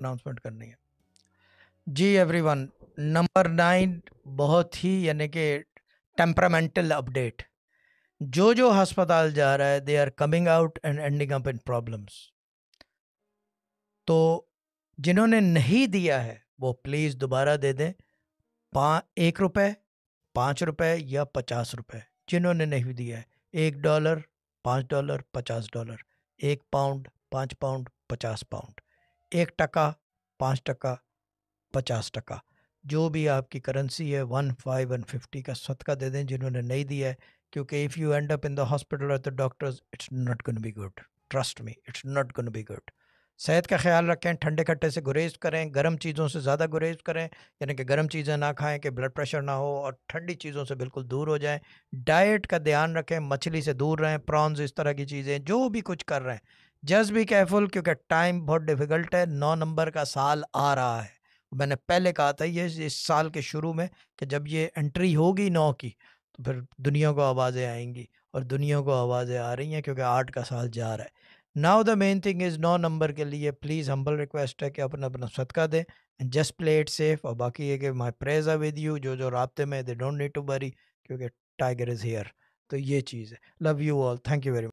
announcement करनी है जी everyone number nine बहुत ही यानी कि टेम्परामेंटल अपडेट जो जो अस्पताल जा रहा है they are coming out and ending up in problems तो जिन्होंने नहीं दिया है वो प्लीज़ दोबारा दे दें पा एक रुपये पाँच रुपये या पचास रुपये जिन्होंने नहीं दिया है एक डॉलर पाँच डॉलर पचास डॉलर एक पाउंड पाँच पाउंड पचास पाउंड एक टका पाँच टका पचास टका जो भी आपकी करेंसी है वन फाइव वन फिफ्टी का सदका दे दें जिन्होंने नहीं दिया है क्योंकि if you end up in the hospital of the doctors it's not gonna be good trust me it's not gonna be good सेहत का ख्याल रखें ठंडे खट्टे से गुरेज करें गर्म चीज़ों से ज़्यादा गुरेज करें यानी कि गर्म चीज़ें ना खाएं कि ब्लड प्रेशर ना हो और ठंडी चीज़ों से बिल्कुल दूर हो जाएं डाइट का ध्यान रखें मछली से दूर रहें प्रॉन्स इस तरह की चीज़ें जो भी कुछ कर रहे हैं जस्ट बी केयरफुल क्योंकि टाइम बहुत डिफिकल्ट है नौ नंबर का साल आ रहा है मैंने पहले कहा था ये इस साल के शुरू में कि जब ये एंट्री होगी नौ की तो फिर दुनिया को आवाज़ें आएंगी और दुनिया को आवाज़ें आ रही हैं क्योंकि आठ का साल जा रहा है now the main thing is नौ नंबर के लिए प्लीज़ हम्बल रिक्वेस्ट है कि अपना अपना सदका दें and just play it safe और बाकी ये कि my prayers are with you जो जो रबते में they don't need to bury क्योंकि टाइगर इज़ हेयर तो ये चीज़ है love you all thank you very much